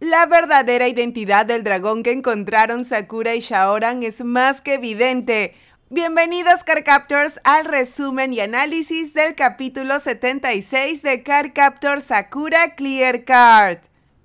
La verdadera identidad del dragón que encontraron Sakura y Shaoran es más que evidente. Bienvenidos CarCaptors al resumen y análisis del capítulo 76 de CarCaptor Sakura Clear Card.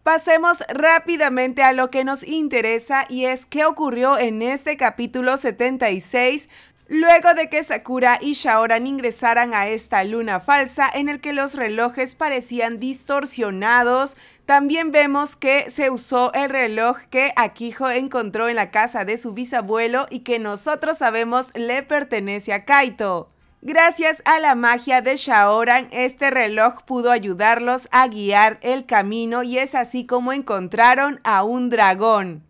Pasemos rápidamente a lo que nos interesa y es qué ocurrió en este capítulo 76 Luego de que Sakura y Shaoran ingresaran a esta luna falsa en el que los relojes parecían distorsionados, también vemos que se usó el reloj que Akiho encontró en la casa de su bisabuelo y que nosotros sabemos le pertenece a Kaito. Gracias a la magia de Shaoran, este reloj pudo ayudarlos a guiar el camino y es así como encontraron a un dragón.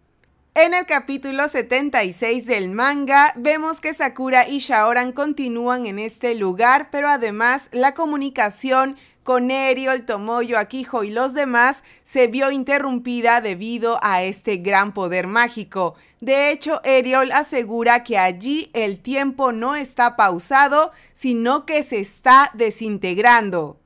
En el capítulo 76 del manga vemos que Sakura y Shaoran continúan en este lugar, pero además la comunicación con Eriol, Tomoyo, Akijo y los demás se vio interrumpida debido a este gran poder mágico. De hecho, Eriol asegura que allí el tiempo no está pausado, sino que se está desintegrando.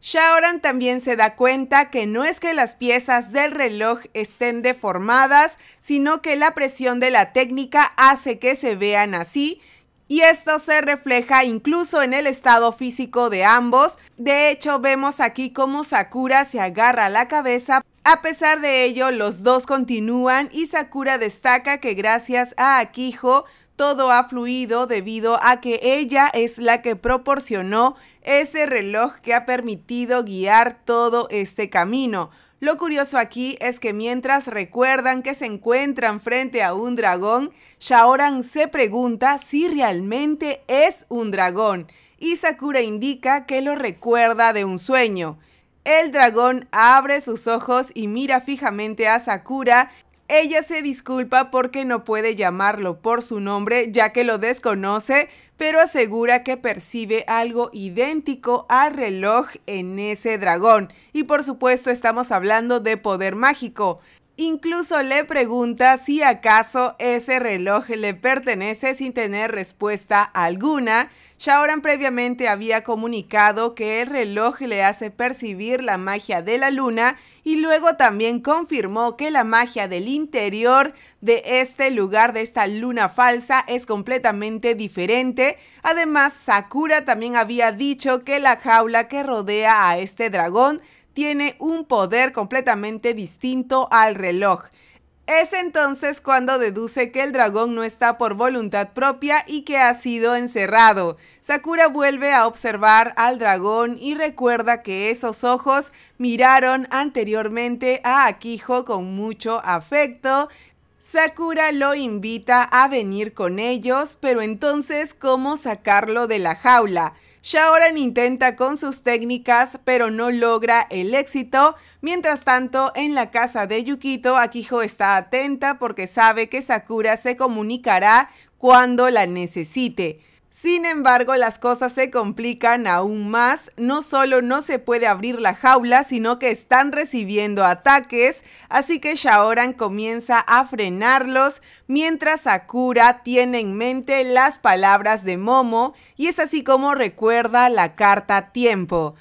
Shaoran también se da cuenta que no es que las piezas del reloj estén deformadas, sino que la presión de la técnica hace que se vean así, y esto se refleja incluso en el estado físico de ambos. De hecho, vemos aquí cómo Sakura se agarra la cabeza. A pesar de ello, los dos continúan y Sakura destaca que gracias a Akijo, todo ha fluido debido a que ella es la que proporcionó ese reloj que ha permitido guiar todo este camino. Lo curioso aquí es que mientras recuerdan que se encuentran frente a un dragón, Shaoran se pregunta si realmente es un dragón y Sakura indica que lo recuerda de un sueño. El dragón abre sus ojos y mira fijamente a Sakura ella se disculpa porque no puede llamarlo por su nombre ya que lo desconoce, pero asegura que percibe algo idéntico al reloj en ese dragón. Y por supuesto estamos hablando de poder mágico. Incluso le pregunta si acaso ese reloj le pertenece sin tener respuesta alguna. Shaoran previamente había comunicado que el reloj le hace percibir la magia de la luna y luego también confirmó que la magia del interior de este lugar, de esta luna falsa, es completamente diferente. Además, Sakura también había dicho que la jaula que rodea a este dragón tiene un poder completamente distinto al reloj. Es entonces cuando deduce que el dragón no está por voluntad propia y que ha sido encerrado. Sakura vuelve a observar al dragón y recuerda que esos ojos miraron anteriormente a Akijo con mucho afecto. Sakura lo invita a venir con ellos, pero entonces ¿cómo sacarlo de la jaula? Shaoran intenta con sus técnicas, pero no logra el éxito. Mientras tanto, en la casa de Yukito, Akiho está atenta porque sabe que Sakura se comunicará cuando la necesite. Sin embargo, las cosas se complican aún más. No solo no se puede abrir la jaula, sino que están recibiendo ataques, así que Shaoran comienza a frenarlos mientras Sakura tiene en mente las palabras de Momo y es así como recuerda la carta tiempo.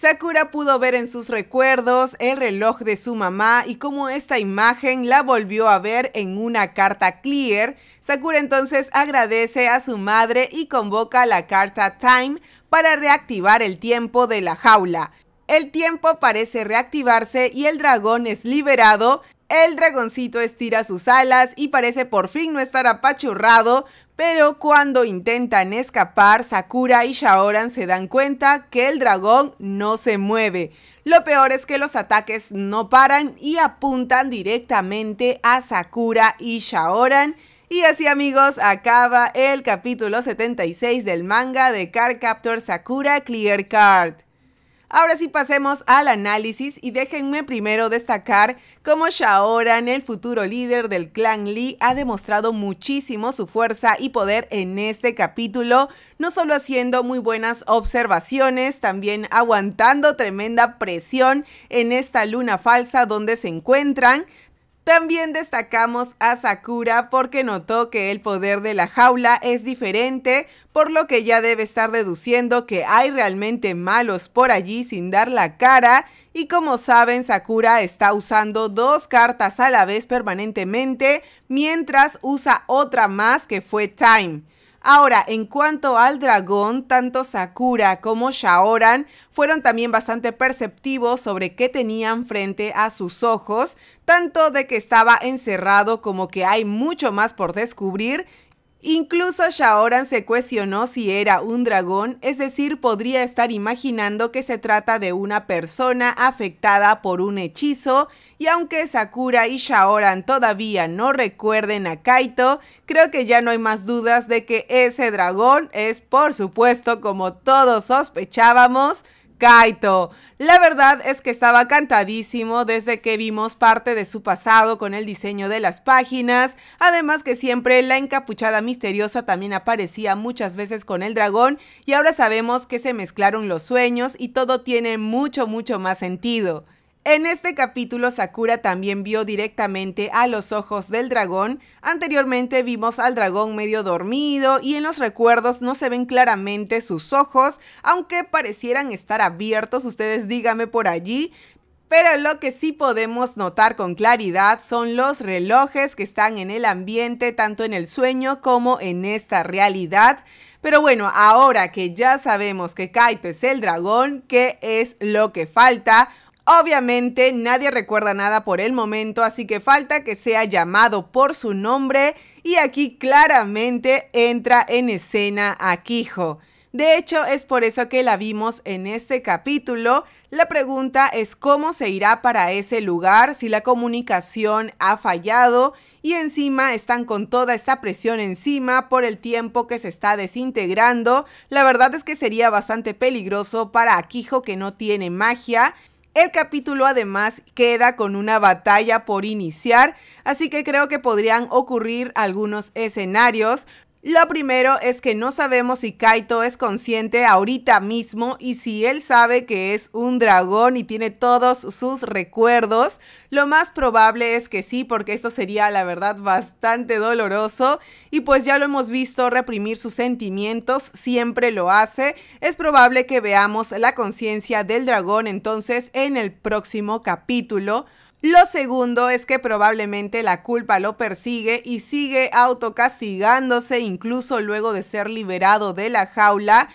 Sakura pudo ver en sus recuerdos el reloj de su mamá y cómo esta imagen la volvió a ver en una carta clear. Sakura entonces agradece a su madre y convoca la carta Time para reactivar el tiempo de la jaula. El tiempo parece reactivarse y el dragón es liberado. El dragoncito estira sus alas y parece por fin no estar apachurrado, pero cuando intentan escapar, Sakura y Shaoran se dan cuenta que el dragón no se mueve. Lo peor es que los ataques no paran y apuntan directamente a Sakura y Shaoran. Y así amigos, acaba el capítulo 76 del manga de Card Captor Sakura Clear Card. Ahora sí pasemos al análisis y déjenme primero destacar cómo Shaoran, el futuro líder del clan Lee, ha demostrado muchísimo su fuerza y poder en este capítulo, no solo haciendo muy buenas observaciones, también aguantando tremenda presión en esta luna falsa donde se encuentran, también destacamos a Sakura porque notó que el poder de la jaula es diferente, por lo que ya debe estar deduciendo que hay realmente malos por allí sin dar la cara. Y como saben, Sakura está usando dos cartas a la vez permanentemente, mientras usa otra más que fue Time. Ahora, en cuanto al dragón, tanto Sakura como Shaoran fueron también bastante perceptivos sobre qué tenían frente a sus ojos, tanto de que estaba encerrado como que hay mucho más por descubrir Incluso Shaoran se cuestionó si era un dragón, es decir, podría estar imaginando que se trata de una persona afectada por un hechizo, y aunque Sakura y Shaoran todavía no recuerden a Kaito, creo que ya no hay más dudas de que ese dragón es, por supuesto, como todos sospechábamos, Kaito. La verdad es que estaba cantadísimo desde que vimos parte de su pasado con el diseño de las páginas, además que siempre la encapuchada misteriosa también aparecía muchas veces con el dragón y ahora sabemos que se mezclaron los sueños y todo tiene mucho mucho más sentido. En este capítulo Sakura también vio directamente a los ojos del dragón, anteriormente vimos al dragón medio dormido y en los recuerdos no se ven claramente sus ojos, aunque parecieran estar abiertos, ustedes díganme por allí, pero lo que sí podemos notar con claridad son los relojes que están en el ambiente, tanto en el sueño como en esta realidad. Pero bueno, ahora que ya sabemos que Kaito es el dragón, ¿qué es lo que falta? Obviamente nadie recuerda nada por el momento, así que falta que sea llamado por su nombre y aquí claramente entra en escena Akijo. De hecho, es por eso que la vimos en este capítulo. La pregunta es cómo se irá para ese lugar si la comunicación ha fallado y encima están con toda esta presión encima por el tiempo que se está desintegrando. La verdad es que sería bastante peligroso para Akijo que no tiene magia el capítulo además queda con una batalla por iniciar, así que creo que podrían ocurrir algunos escenarios, lo primero es que no sabemos si Kaito es consciente ahorita mismo y si él sabe que es un dragón y tiene todos sus recuerdos. Lo más probable es que sí, porque esto sería la verdad bastante doloroso y pues ya lo hemos visto reprimir sus sentimientos, siempre lo hace. Es probable que veamos la conciencia del dragón entonces en el próximo capítulo. Lo segundo es que probablemente la culpa lo persigue y sigue autocastigándose incluso luego de ser liberado de la jaula.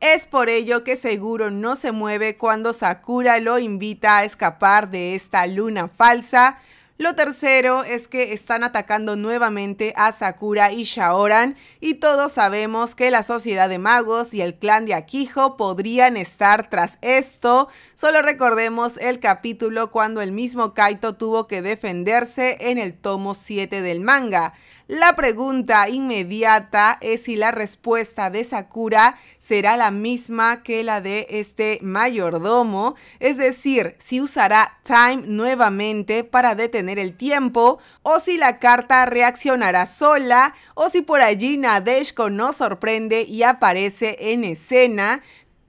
Es por ello que seguro no se mueve cuando Sakura lo invita a escapar de esta luna falsa lo tercero es que están atacando nuevamente a Sakura y Shaoran y todos sabemos que la Sociedad de Magos y el clan de Akijo podrían estar tras esto. Solo recordemos el capítulo cuando el mismo Kaito tuvo que defenderse en el tomo 7 del manga. La pregunta inmediata es si la respuesta de Sakura será la misma que la de este mayordomo, es decir, si usará Time nuevamente para detener el tiempo, o si la carta reaccionará sola, o si por allí Nadeshko nos sorprende y aparece en escena.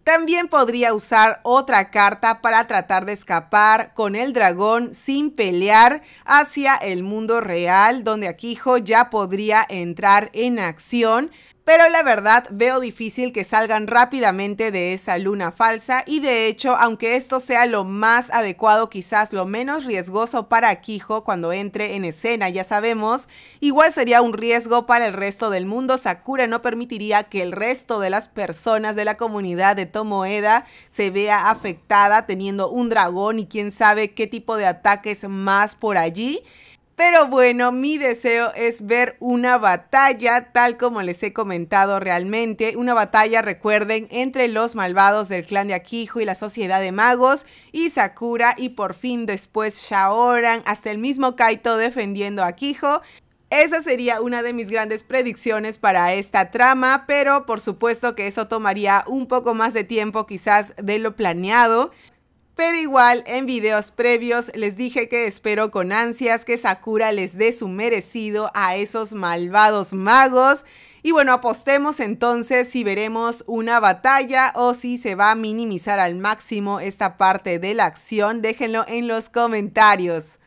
También podría usar otra carta para tratar de escapar con el dragón sin pelear hacia el mundo real, donde Akijo ya podría entrar en acción pero la verdad veo difícil que salgan rápidamente de esa luna falsa y de hecho, aunque esto sea lo más adecuado, quizás lo menos riesgoso para Kijo cuando entre en escena, ya sabemos, igual sería un riesgo para el resto del mundo. Sakura no permitiría que el resto de las personas de la comunidad de Tomoeda se vea afectada teniendo un dragón y quién sabe qué tipo de ataques más por allí. Pero bueno, mi deseo es ver una batalla, tal como les he comentado realmente. Una batalla, recuerden, entre los malvados del clan de Akijo y la Sociedad de Magos y Sakura y por fin después Shaoran, hasta el mismo Kaito defendiendo a Akijo. Esa sería una de mis grandes predicciones para esta trama, pero por supuesto que eso tomaría un poco más de tiempo quizás de lo planeado. Pero igual en videos previos les dije que espero con ansias que Sakura les dé su merecido a esos malvados magos. Y bueno, apostemos entonces si veremos una batalla o si se va a minimizar al máximo esta parte de la acción. Déjenlo en los comentarios.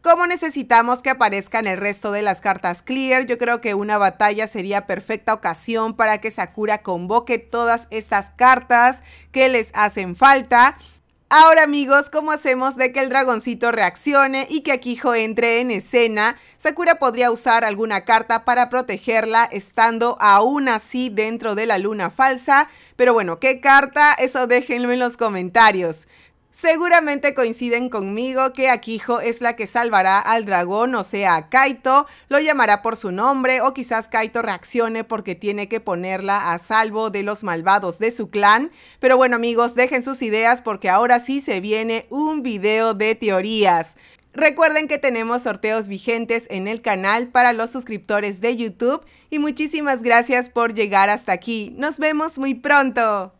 Como necesitamos que aparezcan el resto de las cartas clear, yo creo que una batalla sería perfecta ocasión para que Sakura convoque todas estas cartas que les hacen falta. Ahora amigos, ¿cómo hacemos de que el dragoncito reaccione y que Akijo entre en escena? Sakura podría usar alguna carta para protegerla estando aún así dentro de la luna falsa, pero bueno, ¿qué carta? Eso déjenlo en los comentarios. Seguramente coinciden conmigo que Akijo es la que salvará al dragón, o sea, a Kaito, lo llamará por su nombre o quizás Kaito reaccione porque tiene que ponerla a salvo de los malvados de su clan. Pero bueno amigos, dejen sus ideas porque ahora sí se viene un video de teorías. Recuerden que tenemos sorteos vigentes en el canal para los suscriptores de YouTube y muchísimas gracias por llegar hasta aquí. Nos vemos muy pronto.